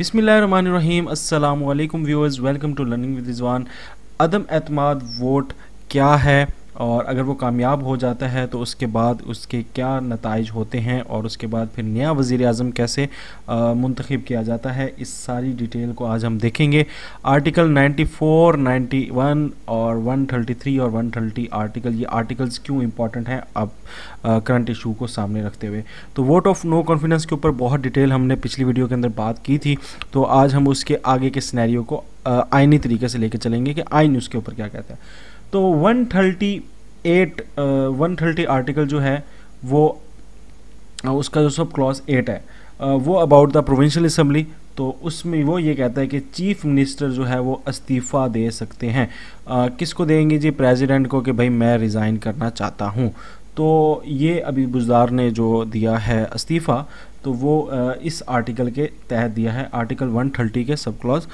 बिसमीम अल्लाम viewers welcome to learning with Rizwan अदम एतमाद वोट क्या है और अगर वो कामयाब हो जाता है तो उसके बाद उसके क्या नतज होते हैं और उसके बाद फिर नया वज़ी अजम कैसे मंतखब किया जाता है इस सारी डिटेल को आज हम देखेंगे आर्टिकल 94, 91 और 133 और 130 आर्टिकल ये आर्टिकल्स क्यों इंपॉर्टेंट हैं अब करंट इशू को सामने रखते हुए तो वोट ऑफ नो कॉन्फिडेंस के ऊपर बहुत डिटेल हमने पिछली वीडियो के अंदर बात की थी तो आज हम उसके आगे के स्नैरियो को आइनी तरीके से लेकर चलेंगे कि आइन उसके ऊपर क्या कहता है तो 138 130 आर्टिकल जो है वो uh, उसका जो सब क्लॉज एट है uh, वो अबाउट द प्रोविंशियल असम्बली तो उसमें वो ये कहता है कि चीफ मिनिस्टर जो है वो इस्तीफ़ा दे सकते हैं uh, किसको देंगे जी प्रेसिडेंट को कि भाई मैं रिज़ाइन करना चाहता हूँ तो ये अभी बुजदार ने जो दिया है इस्तीफ़ा तो वो आ, इस आर्टिकल के तहत दिया है आर्टिकल 130 के सब क्लॉज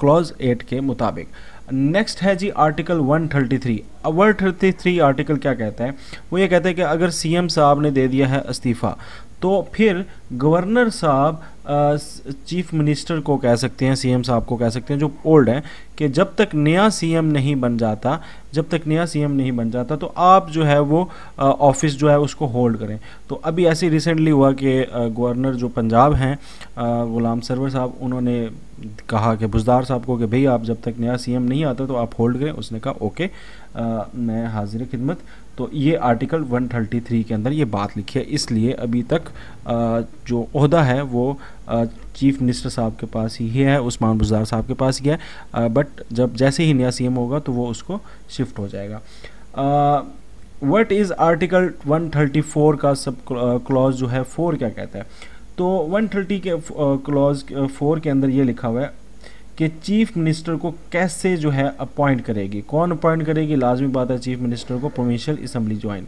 क्लॉज एट के मुताबिक नेक्स्ट है जी आर्टिकल 133 अब 133 आर्टिकल क्या कहता है वो ये कहता है कि अगर सीएम साहब ने दे दिया है इस्तीफ़ा तो फिर गवर्नर साहब चीफ मिनिस्टर को कह सकते हैं सीएम साहब को कह सकते हैं जो ओल्ड हैं कि जब तक नया सीएम नहीं बन जाता जब तक नया सीएम नहीं बन जाता तो आप जो है वो ऑफिस जो है उसको होल्ड करें तो अभी ऐसे रिसेंटली हुआ कि गवर्नर जो पंजाब हैं गुलाम सरवर साहब उन्होंने कहा कि बुजदार साहब को कि भाई आप जब तक नया सीएम नहीं आता तो आप होल्ड करें उसने कहा ओके आ, मैं हाजिर खिदमत तो ये आर्टिकल 133 के अंदर ये बात लिखी है इसलिए अभी तक जो अहदा है वो चीफ मिनिस्टर साहब के पास ही है उस्मान बुजार साहब के पास ही है बट जब जैसे ही नया सीएम होगा तो वो उसको शिफ्ट हो जाएगा वट इज़ आर्टिकल 134 का सब क्लॉज जो है फोर क्या कहता है तो 130 के क्लॉज फोर के अंदर ये लिखा हुआ है कि चीफ मिनिस्टर को कैसे जो है अपॉइंट करेगी कौन अपॉइंट करेगी लाजमी बात है चीफ मिनिस्टर को प्रोविंशियल असम्बली ज्वाइन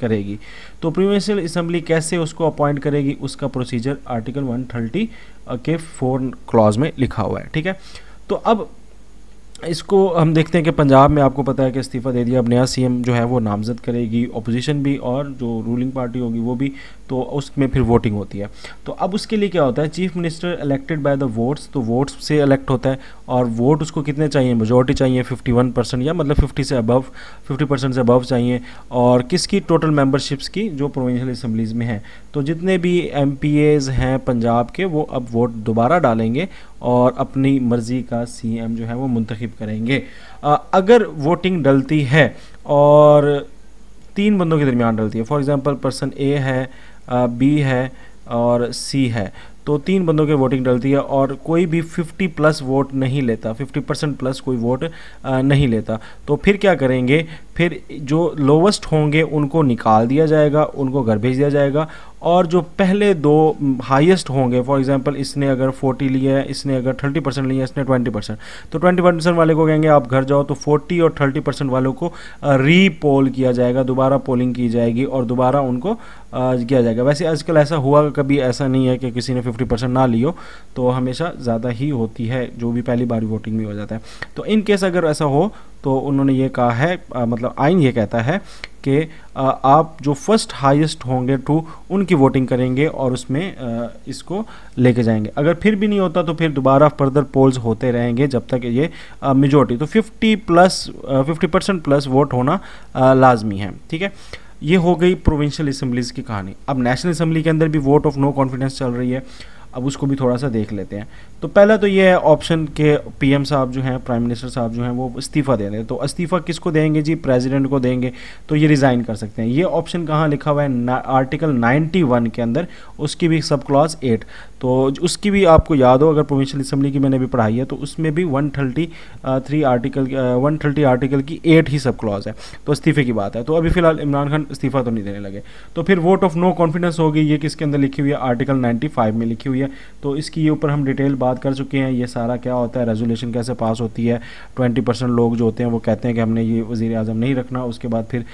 करेगी तो प्रोविंशियल असम्बली कैसे उसको अपॉइंट करेगी उसका प्रोसीजर आर्टिकल 130 के फोर क्लॉज में लिखा हुआ है ठीक है तो अब इसको हम देखते हैं कि पंजाब में आपको पता है कि इस्तीफ़ा दे दिया अब नया सीएम जो है वो नामजद करेगी अपोजिशन भी और जो रूलिंग पार्टी होगी वो भी तो उसमें फिर वोटिंग होती है तो अब उसके लिए क्या होता है chief minister elected by the votes तो वोट्स से इलेक्ट होता है और वोट उसको कितने चाहिए मेजोरिटी चाहिए 51 परसेंट या मतलब 50 से अबव 50 परसेंट से अबव चाहिए और किसकी टोटल मेंबरशिप्स की जो प्रोविंशियल असम्बलीज़ में हैं तो जितने भी एम हैं पंजाब के वो अब वोट दोबारा डालेंगे और अपनी मर्ज़ी का सी जो है वो मंतखब करेंगे अगर वोटिंग डलती है और तीन बंदों के दरमियान डलती है फॉर एग्ज़ाम्पल पर्सन ए है बी है और सी है तो तीन बंदों के वोटिंग डलती है और कोई भी 50 प्लस वोट नहीं लेता 50 परसेंट प्लस कोई वोट नहीं लेता तो फिर क्या करेंगे फिर जो लोवेस्ट होंगे उनको निकाल दिया जाएगा उनको घर भेज दिया जाएगा और जो पहले दो हाईएस्ट होंगे फॉर एग्जांपल इसने अगर 40 लिया है इसने अगर 30 परसेंट लिया इसने 20 परसेंट तो 20 परसेंट वाले को कहेंगे आप घर जाओ तो 40 और 30 परसेंट वालों को रीपोल किया जाएगा दोबारा पोलिंग की जाएगी और दोबारा उनको किया जाएगा वैसे आजकल ऐसा हुआ कभी ऐसा नहीं है कि किसी ने फिफ्टी परसेंट ना लियो तो हमेशा ज़्यादा ही होती है जो भी पहली बार वोटिंग में हो जाता है तो इनकेस अगर ऐसा हो तो उन्होंने ये कहा है आ, मतलब आइन ये कहता है कि आप जो फर्स्ट हाईएस्ट होंगे टू उनकी वोटिंग करेंगे और उसमें आ, इसको लेके जाएंगे अगर फिर भी नहीं होता तो फिर दोबारा फर्दर पोल्स होते रहेंगे जब तक ये मेजोरिटी तो 50 plus fifty percent plus vote होना आ, लाजमी है ठीक है ये हो गई प्रोविंशियल असम्बलीज़ की कहानी अब नेशनल असम्बली के अंदर भी वोट ऑफ नो कॉन्फिडेंस चल रही है अब उसको भी थोड़ा सा देख लेते हैं तो पहला तो ये है ऑप्शन के पीएम साहब जो हैं प्राइम मिनिस्टर साहब जो हैं वो इस्तीफ़ा दे रहे तो इस्तीफ़ा किसको देंगे जी प्रेसिडेंट को देंगे तो ये रिज़ाइन कर सकते हैं ये ऑप्शन कहाँ लिखा हुआ है आर्टिकल 91 के अंदर उसकी भी सब क्लॉज 8 तो उसकी भी आपको याद हो अगर प्रोविंशियल असम्बली की मैंने भी पढ़ाई है तो उसमें भी वन आर्टिकल वन आर्टिकल की एट ही सब क्लॉज है तो इस्तीफ़े की बात है तो अभी फ़िलहाल इमरान खान इस्तीफ़ा तो नहीं देने लगे तो फिर वोट ऑफ नो कॉन्फिडेंस होगी ये किसके अंदर लिखी हुई है आर्टिकल नाइन्टी में लिखी हुई है तो इसकी ये ऊपर हम डिटेल बात बात कर चुके हैं ये सारा क्या होता है रेजोल्यूशन कैसे पास होती है ट्वेंटी परसेंट लोग जो होते हैं वो कहते हैं कि हमने ये वज़ी अजम नहीं रखना उसके बाद फिर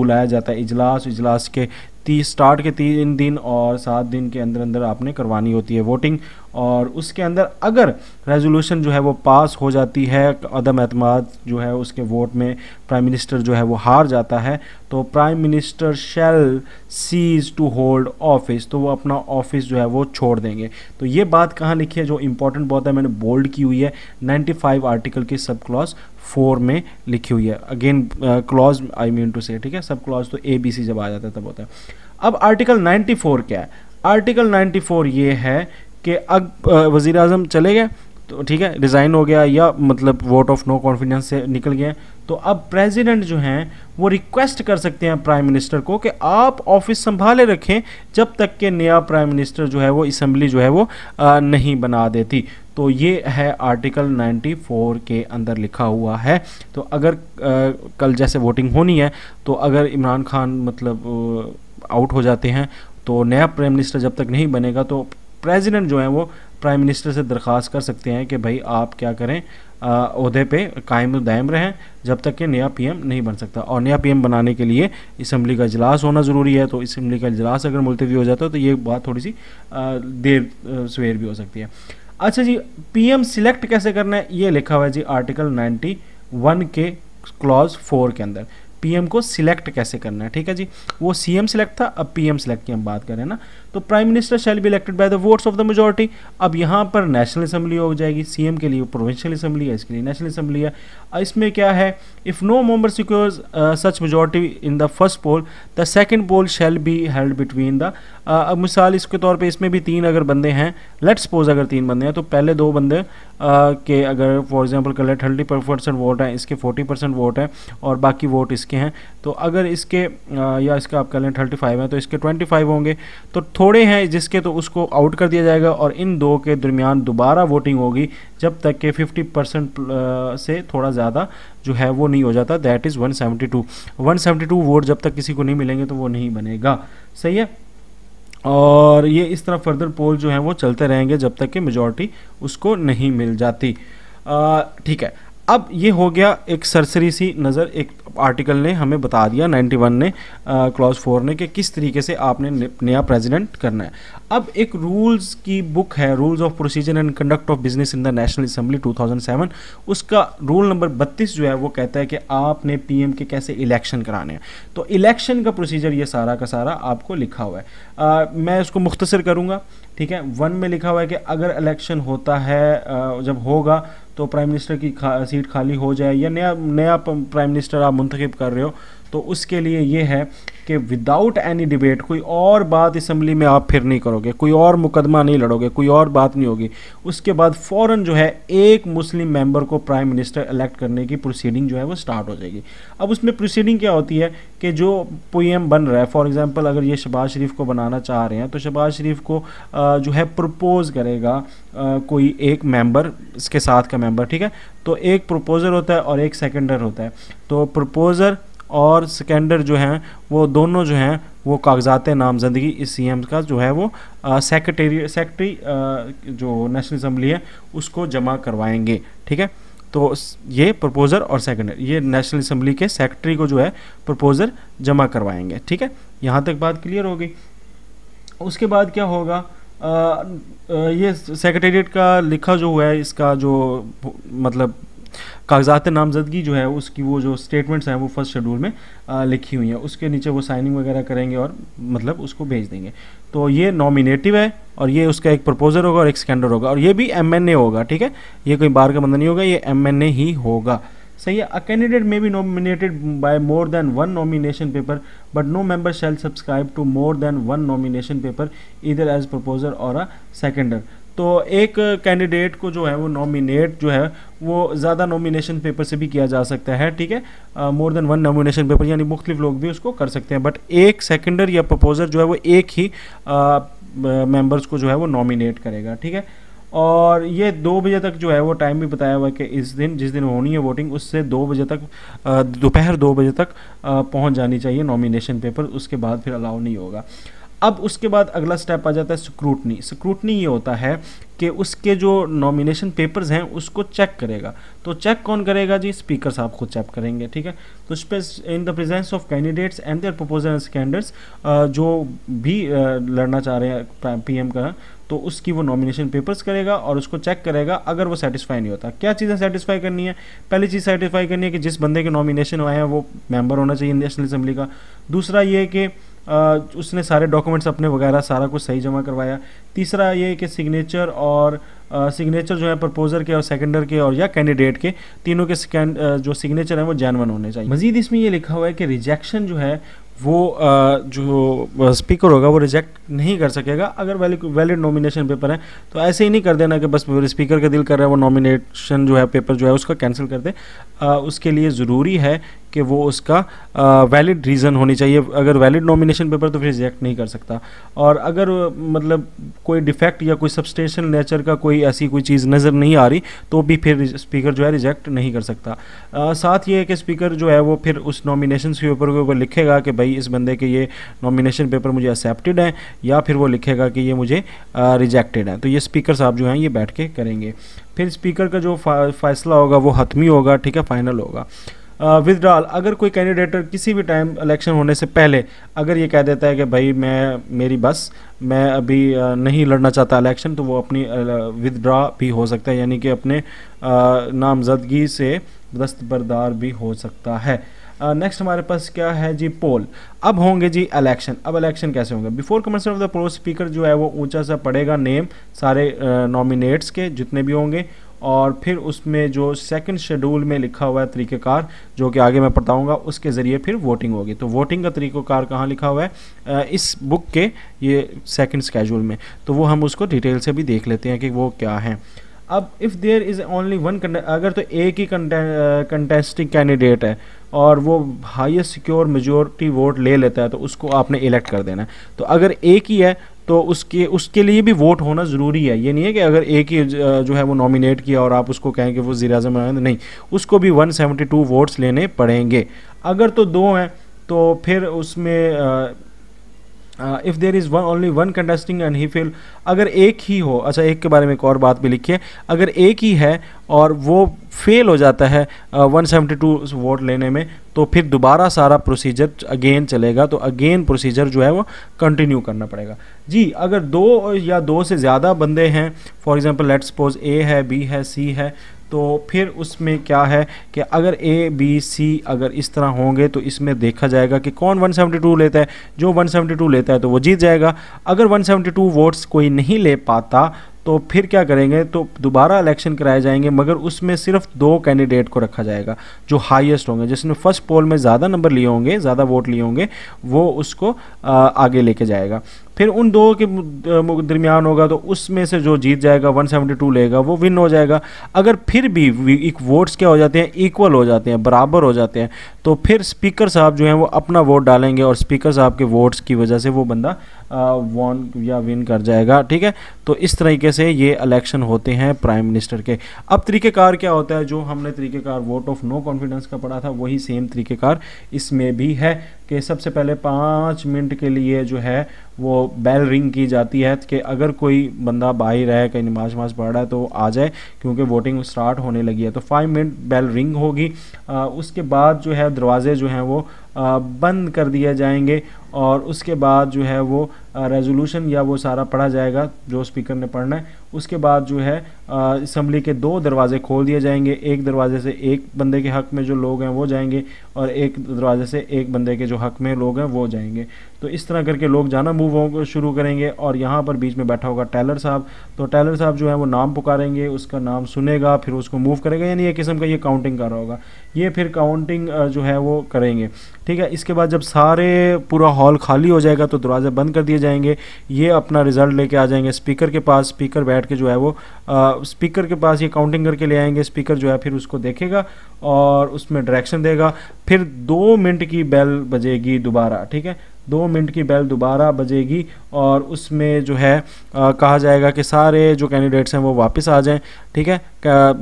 बुलाया जाता है इजलास इजलास के तीस स्टार्ट के तीन दिन और सात दिन के अंदर अंदर आपने करवानी होती है वोटिंग और उसके अंदर अगर रेजोल्यूशन जो है वो पास हो जाती है अदम अतमाद जो है उसके वोट में प्राइम मिनिस्टर जो है वो हार जाता है तो prime minister shall cease to hold office तो वो अपना ऑफिस जो है वो छोड़ देंगे तो ये बात कहाँ लिखी है जो इंपॉर्टेंट बहुत है मैंने बोल्ड की हुई है 95 आर्टिकल की सब क्लॉज फोर में लिखी हुई है again clause I mean to say ठीक है सब क्लॉज तो ए बी सी जब आ जाता है तब होता है अब आर्टिकल फ़ोर क्या है आर्टिकल फोर ये है कि अब वज़ी अजम चले गए तो ठीक है रिज़ाइन हो गया या मतलब वोट ऑफ नो कॉन्फिडेंस से निकल गए तो अब प्रेसिडेंट जो हैं वो रिक्वेस्ट कर सकते हैं प्राइम मिनिस्टर को कि आप ऑफिस संभाले रखें जब तक के नया प्राइम मिनिस्टर जो है वो इसम्बली जो है वो आ, नहीं बना देती तो ये है आर्टिकल 94 के अंदर लिखा हुआ है तो अगर आ, कल जैसे वोटिंग होनी है तो अगर इमरान खान मतलब आउट हो जाते हैं तो नया प्राइम मिनिस्टर जब तक नहीं बनेगा तो प्रेसिडेंट जो है वो प्राइम मिनिस्टर से दरख्वास्त कर सकते हैं कि भाई आप क्या करें अहदे पे कायम दायम रहें जब तक कि नया पीएम नहीं बन सकता और नया पीएम बनाने के लिए इसम्बली का इजलास होना ज़रूरी है तो इसम्बली का इजलास अगर मुलतवी हो जाता है तो ये बात थोड़ी सी देर सवेर भी हो सकती है अच्छा जी एम सिलेक्ट कैसे करना है ये लिखा हुआ है जी आर्टिकल वन के क्लॉज फोर के अंदर पीएम को सिलेक्ट कैसे करना है ठीक है जी वो सीएम सिलेक्ट था अब पीएम सिलेक्ट की हम बात करें ना तो prime minister shall be elected by the votes of the majority अब यहाँ पर नेशनल असेंबली हो जाएगी सीएम के लिए प्रोविंशियल असेंबली है इसके लिए नेशनल असेंबली है इसमें क्या है if no member secures such majority in the first poll the second poll shall be held between the अब मिसाल इसके तौर पर इसमें भी तीन अगर बंदे हैं लेट सपोज अगर तीन बंदे हैं तो पहले दो बंदे आ, uh, के अगर फॉर एग्जाम्पल कल थर्टी परसेंट वोट हैं इसके फोर्टी परसेंट वोट हैं और बाकी वोट इसके हैं तो अगर इसके आ, uh, या इसका आप कह लें थर्टी फाइव है तो इसके ट्वेंटी फाइव होंगे तो थोड़े हैं जिसके तो उसको आउट कर दिया जाएगा और इन दो के दरमियान दोबारा वोटिंग होगी जब तक के 50 परसेंट से थोड़ा ज़्यादा जो है वो नहीं हो जाता दैट इज़ 172 172 वोट जब तक किसी को नहीं मिलेंगे तो वो नहीं बनेगा सही है और ये इस तरह फर्दर पोल जो है वो चलते रहेंगे जब तक कि मेजोरिटी उसको नहीं मिल जाती uh, ठीक है अब ये हो गया एक सरसरी सी नज़र एक आर्टिकल ने हमें बता दिया 91 ने क्लॉज फोर ने कि किस तरीके से आपने नया प्रेसिडेंट करना है अब एक रूल्स की बुक है rules of procedure and conduct of business in the National Assembly 2007 उसका रूल नंबर 32 जो है वो कहता है कि आपने पीएम के कैसे इलेक्शन कराने हैं तो इलेक्शन का प्रोसीजर ये सारा का सारा आपको लिखा हुआ है आ, मैं इसको मुख्तसर करूँगा ठीक है वन में लिखा हुआ है कि अगर इलेक्शन होता है जब होगा तो प्राइम मिनिस्टर की खा, सीट खाली हो जाए या नया नया प्राइम मिनिस्टर आप मुंतखब कर रहे हो तो उसके लिए ये है कि विदाउट एनी डिबेट कोई और बात इसम्बली में आप फिर नहीं करोगे कोई और मुकदमा नहीं लड़ोगे कोई और बात नहीं होगी उसके बाद फ़ौर जो है एक मुस्लिम मेंबर को प्राइम मिनिस्टर इलेक्ट करने की प्रोसीडिंग जो है वो स्टार्ट हो जाएगी अब उसमें प्रोसीडिंग क्या होती है कि जो पोएम बन रहा है फॉर एग्ज़ाम्पल अगर ये शबाज शरीफ को बनाना चाह रहे हैं तो शबाज शरीफ को जो है प्रपोज़ करेगा कोई एक मेम्बर इसके साथ का मेम्बर ठीक है तो एक प्रपोज़र होता है और एक सेकेंडर होता है तो प्रपोज़र और सिकेंडर जो हैं वो दोनों जो हैं वो कागजात नामजदगी इस सी एम का जो है वो सेक्रेटेरिय सेक्रेटरी जो नेशनल असम्बली है उसको जमा करवाएंगे ठीक है तो ये प्रपोज़र और सेकेंडर ये नेशनल असम्बली के सेक्रेटरी को जो है प्रपोज़र जमा करवाएंगे ठीक है यहाँ तक बात क्लियर हो गई उसके बाद क्या होगा आ, आ, ये सेक्रेटेरिएट का लिखा जो हुआ है इसका जो मतलब कागजात नामजदगी जो है उसकी वो जो स्टेटमेंट्स हैं वो फर्स्ट शेड्यूल में आ, लिखी हुई हैं उसके नीचे वो साइनिंग वगैरह करेंगे और मतलब उसको भेज देंगे तो ये नॉमिनेटिव है और ये उसका एक प्रपोजर होगा और एक स्कैंडर होगा और ये भी एम होगा ठीक है ये कोई बार का बंदा नहीं होगा ये एम ही होगा सही है a candidate may be nominated by more than one nomination paper but no member shall subscribe to more than one nomination paper इधर एज प्रपोजर और अ सेकेंडर तो एक कैंडिडेट को जो है वो नॉमिनेट जो है वो ज़्यादा नॉमिनेशन पेपर से भी किया जा सकता है ठीक है more than one nomination paper यानी मुख्तलिफ लोग भी उसको कर सकते हैं बट एक सेकेंडर या प्रपोजर जो है वो एक ही मेम्बर्स को जो है वो नॉमिनेट करेगा ठीक है और ये दो बजे तक जो है वो टाइम भी बताया हुआ है कि इस दिन जिस दिन होनी है वोटिंग उससे दो बजे तक दोपहर दो बजे तक पहुंच जानी चाहिए नॉमिनेशन पेपर उसके बाद फिर अलाउ नहीं होगा अब उसके बाद अगला स्टेप आ जाता है स्क्रूटनी स्क्रूटनी ये होता है कि उसके जो नॉमिनेशन पेपर्स हैं उसको चेक करेगा तो चेक कौन करेगा जी स्पीकर साहब खुद चेक करेंगे ठीक है तो उस पर in the presence of candidates and their proposal candidates जो भी लड़ना चाह रहे हैं पीएम का तो उसकी वो नॉमिनेशन पेपर्स करेगा और उसको चेक करेगा अगर वो सेटिस्फाई नहीं होता क्या चीज़ें सेटिस्फाई करनी है पहली चीज़ सेटिस्फाई करनी है कि जिस बंदे के नॉमिनेशन आए हैं वो मेंबर होना चाहिए नेशनल असम्बली का दूसरा ये कि उसने सारे डॉक्यूमेंट्स अपने वगैरह सारा कुछ सही जमा करवाया तीसरा ये कि सिग्नेचर और सिग्नेचर जो है प्रपोजर के और सेकेंडर के और या कैंडिडेट के तीनों के जो सिग्नेचर हैं वो जैनवन होने चाहिए मजीद इसमें ये लिखा हुआ है कि रिजेक्शन जो है वो आ, जो स्पीकर होगा वो रिजेक्ट नहीं कर सकेगा अगर वैलिड वैलिड नॉमिनेशन पेपर है तो ऐसे ही नहीं कर देना कि बस स्पीकर का दिल कर रहा है वो नॉमिनेशन जो है पेपर जो है उसका कैंसिल कर दे आ, उसके लिए ज़रूरी है कि वो उसका वैलिड रीज़न होनी चाहिए अगर वैलिड नॉमिनेशन पेपर तो फिर रिजेक्ट नहीं कर सकता और अगर मतलब कोई डिफेक्ट या कोई सब्सटेंशियल नेचर का कोई ऐसी कोई चीज़ नज़र नहीं आ रही तो भी फिर स्पीकर जो है रिजेक्ट नहीं कर सकता आ, साथ ये है कि स्पीकर जो है वो फिर उस नॉमिनेशन पेपर के ऊपर लिखेगा कि भाई इस बंदे के ये नॉमिनेशन पेपर मुझे एक्सेप्टेड है या फिर वो लिखेगा कि ये मुझे रिजेक्टेड है तो ये स्पीकर साहब जो हैं ये बैठ के करेंगे फिर स्पीकर का जो फैसला होगा वो हतमी होगा ठीक है फाइनल होगा विदड्रॉल अगर कोई कैंडिडेटर किसी भी टाइम इलेक्शन होने से पहले अगर ये कह देता है कि भाई मैं मेरी बस मैं अभी नहीं लड़ना चाहता इलेक्शन तो वो अपनी विदड्रॉ भी हो सकता है यानी कि अपने नामजदगी से दस्तबरदार भी हो सकता है नेक्स्ट uh, हमारे पास क्या है जी पोल अब होंगे जी इलेक्शन अब इलेक्शन कैसे होंगे before commencement of the pro speaker जो है वो ऊंचा सा पड़ेगा नेम सारे नॉमिनेट्स uh, के जितने भी होंगे और फिर उसमें जो सेकंड शेड्यूल में लिखा हुआ है तरीक़ेकार जो कि आगे मैं बताऊंगा उसके ज़रिए फिर वोटिंग होगी तो वोटिंग का तरीकोकार कहाँ लिखा हुआ है इस बुक के ये सेकंड स्केजूल में तो वो हम उसको डिटेल से भी देख लेते हैं कि वो क्या है अब if there is only one अगर तो एक ही कंटेस्टिंग कैंडिडेट है और वो हाईएस्ट सिक्योर मेजोरिटी वोट ले लेता है तो उसको आपने इलेक्ट कर देना है तो अगर एक ही है तो उसके उसके लिए भी वोट होना ज़रूरी है ये नहीं है कि अगर एक ही जो है वो नॉमिनेट किया और आप उसको कहें कि वो जीरो अजम नहीं उसको भी 172 वोट्स लेने पड़ेंगे अगर तो दो हैं तो फिर उसमें if there is one only one contesting and he fail अगर एक ही हो अच्छा एक के बारे में एक और बात भी लिखिए अगर एक ही है और वो फेल हो जाता है वन सेवेंटी टू वोट लेने में तो फिर दोबारा सारा प्रोसीजर अगेन चलेगा तो अगेन प्रोसीजर जो है वो कंटिन्यू करना पड़ेगा जी अगर दो या दो से ज़्यादा बंदे हैं for example let suppose A है बी है सी है तो फिर उसमें क्या है कि अगर ए बी सी अगर इस तरह होंगे तो इसमें देखा जाएगा कि कौन 172 लेता है जो 172 लेता है तो वो जीत जाएगा अगर 172 वोट्स कोई नहीं ले पाता तो फिर क्या करेंगे तो दोबारा इलेक्शन कराए जाएंगे मगर उसमें सिर्फ दो कैंडिडेट को रखा जाएगा जो हाईएस्ट होंगे जिसने फर्स्ट पोल में ज़्यादा नंबर लिए होंगे ज़्यादा वोट लिए होंगे वो उसको आगे लेके जाएगा फिर उन दो के दरमियान होगा तो उसमें से जो जीत जाएगा 172 लेगा वो विन हो जाएगा अगर फिर भी वोट्स क्या हो जाते हैं इक्वल हो जाते हैं बराबर हो जाते हैं तो फिर स्पीकर साहब जो हैं वो अपना वोट डालेंगे और स्पीकर साहब के वोट्स की वजह से वो बंदा वॉन या विन कर जाएगा ठीक है तो इस तरीके से ये इलेक्शन होते हैं प्राइम मिनिस्टर के अब तरीक़ेकार क्या होता है जो हमने तरीक़ेकार वोट ऑफ नो कॉन्फिडेंस का पढ़ा था वही सेम तरीक़ेकार इसमें भी है कि सबसे पहले पाँच मिनट के लिए जो है वो बेल रिंग की जाती है कि अगर कोई बंदा बाहर है कहीं नमाज वमाज पढ़ रहा है तो आ जाए क्योंकि वोटिंग स्टार्ट होने लगी है तो फाइव मिनट बेल रिंग होगी आ, उसके बाद जो है दरवाज़े जो हैं वो आ, बंद कर दिए जाएंगे और उसके बाद जो है वो रेजोल्यूशन या वो सारा पढ़ा जाएगा जो स्पीकर ने पढ़ना है उसके बाद जो है इसम्बली के दो दरवाजे खोल दिए जाएंगे एक दरवाजे से एक बंदे के हक में जो लोग हैं वो जाएंगे और एक दरवाजे से एक बंदे के जो हक में लोग हैं वो जाएंगे तो इस तरह करके लोग जाना मूव शुरू करेंगे और यहाँ पर बीच में बैठा होगा टेलर साहब तो टेलर साहब जो है वो नाम पुकारेंगे उसका नाम सुनेगा फिर उसको मूव करेगा यानी एक किस्म का ये काउंटिंग कर रहा होगा ये फिर काउंटिंग जो है वो करेंगे ठीक है इसके बाद जब सारे पूरा हॉल खाली हो जाएगा तो दरवाजे बंद कर दिए जाएंगे ये अपना रिजल्ट लेके आ जाएंगे स्पीकर के पास स्पीकर बैठ के जो है वो स्पीकर के पास ये काउंटिंग करके ले आएंगे स्पीकर जो है फिर उसको देखेगा और उसमें डायरेक्शन देगा फिर दो मिनट की बेल बजेगी दोबारा ठीक है दो मिनट की बेल दोबारा बजेगी और उसमें जो है आ, कहा जाएगा कि सारे जो कैंडिडेट्स हैं वो वापस आ जाएं ठीक है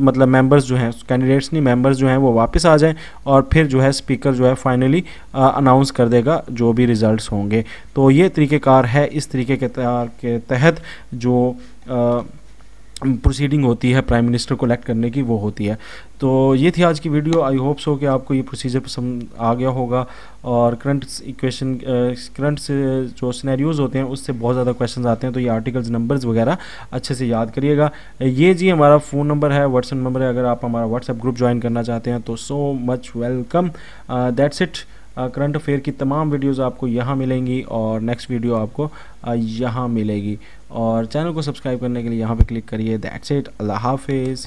मतलब मेंबर्स जो हैं कैंडिडेट्स नहीं मेंबर्स जो हैं वो वापस आ जाएं और फिर जो है स्पीकर जो है फाइनली अनाउंस कर देगा जो भी रिज़ल्ट होंगे तो ये तरीक़ेकार है इस तरीके के के तहत जो आ, प्रोसीडिंग होती है प्राइम मिनिस्टर को इलेक्ट करने की वो होती है तो ये थी आज की वीडियो आई होप सो कि आपको ये प्रोसीजर पसंद आ गया होगा और करंट इक्वेशन करंट से जो सिनेरियोज़ होते हैं उससे बहुत ज़्यादा क्वेश्चन आते हैं तो ये आर्टिकल्स नंबर्स वगैरह अच्छे से याद करिएगा ये जी हमारा फ़ोन नंबर है व्हाट्सअप नंबर है अगर आप हमारा व्हाट्सएप ग्रुप ज्वाइन करना चाहते हैं तो so much welcome that's it current affair की तमाम वीडियोस आपको यहाँ मिलेंगी और नेक्स्ट वीडियो आपको यहाँ मिलेगी और चैनल को सब्सक्राइब करने के लिए यहाँ पे क्लिक करिए दैट्स इट अल्लाह हाफिज़